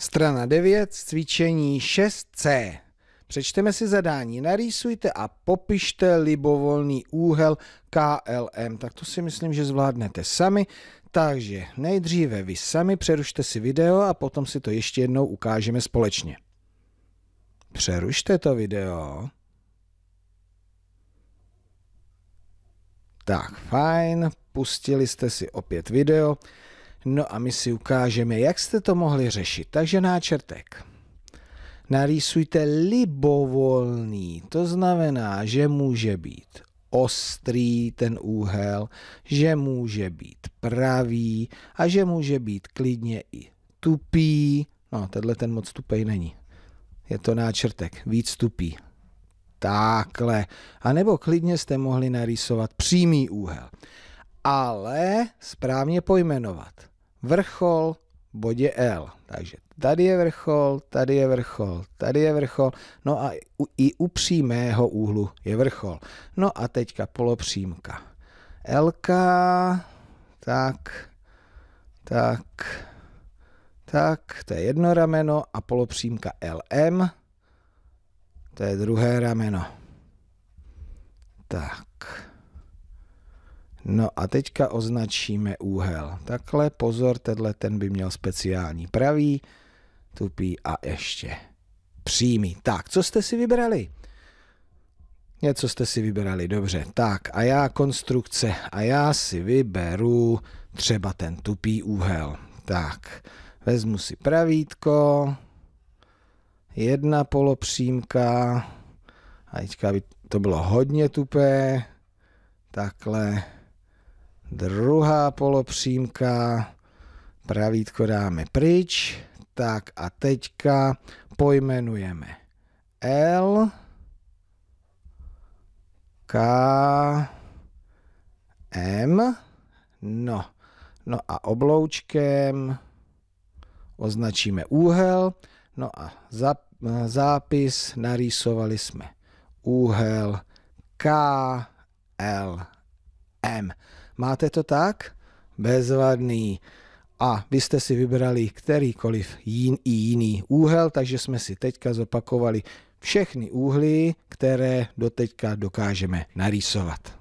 Strana 9, cvičení 6C. Přečteme si zadání, narýsujte a popište libovolný úhel KLM. Tak to si myslím, že zvládnete sami. Takže nejdříve vy sami přerušte si video a potom si to ještě jednou ukážeme společně. Přerušte to video. Tak, fajn, pustili jste si opět video. No a my si ukážeme, jak jste to mohli řešit. Takže náčrtek. Narýsujte libovolný, to znamená, že může být ostrý ten úhel, že může být pravý a že může být klidně i tupý. No, tenhle ten moc tupej není. Je to náčrtek, víc tupý. Takhle. A nebo klidně jste mohli narýsovat přímý úhel. Ale správně pojmenovat vrchol bodě L. Takže tady je vrchol, tady je vrchol, tady je vrchol, no a i u přímého úhlu je vrchol. No a teďka polopřímka. L, tak, tak, tak, to je jedno rameno a polopřímka LM, to je druhé rameno. Tak. No a teďka označíme úhel. Takhle, pozor, tenhle ten by měl speciální pravý, tupý a ještě přímý. Tak, co jste si vybrali? Něco jste si vybrali, dobře. Tak a já konstrukce a já si vyberu třeba ten tupý úhel. Tak, vezmu si pravítko, jedna polopřímka, a teďka by to bylo hodně tupé, takhle, Druhá polopřímka, pravítko dáme pryč, tak a teďka pojmenujeme L, K, M, no, no a obloučkem označíme úhel, no a zápis narýsovali jsme úhel K L M. Máte to tak? Bezvadný. A vy jste si vybrali kterýkoliv jin, i jiný úhel, takže jsme si teďka zopakovali všechny úhly, které doteďka dokážeme narýsovat.